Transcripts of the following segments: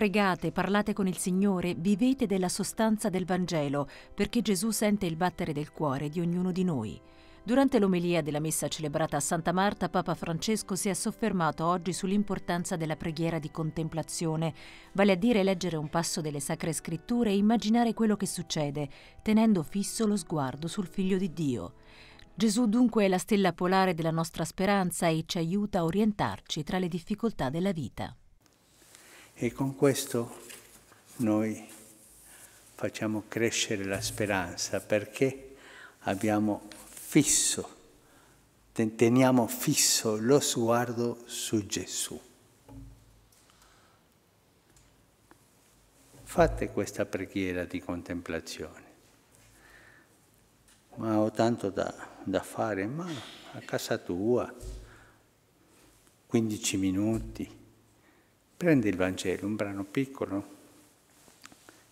Pregate, parlate con il Signore, vivete della sostanza del Vangelo, perché Gesù sente il battere del cuore di ognuno di noi. Durante l'omelia della messa celebrata a Santa Marta, Papa Francesco si è soffermato oggi sull'importanza della preghiera di contemplazione, vale a dire leggere un passo delle Sacre Scritture e immaginare quello che succede, tenendo fisso lo sguardo sul Figlio di Dio. Gesù dunque è la stella polare della nostra speranza e ci aiuta a orientarci tra le difficoltà della vita. E con questo noi facciamo crescere la speranza perché abbiamo fisso, teniamo fisso lo sguardo su Gesù. Fate questa preghiera di contemplazione. Ma ho tanto da, da fare, ma a casa tua, 15 minuti Prendi il Vangelo, un brano piccolo,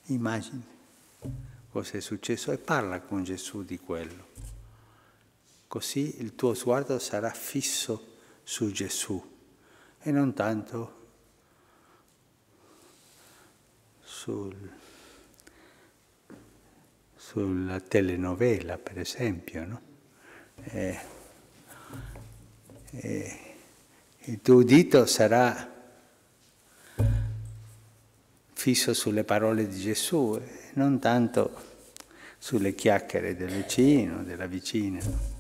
immagini cosa è successo e parla con Gesù di quello. Così il tuo sguardo sarà fisso su Gesù e non tanto sul, sulla telenovela, per esempio. No? E, eh, e eh, il tuo dito sarà fisso sulle parole di Gesù non tanto sulle chiacchiere del vicino, della vicina.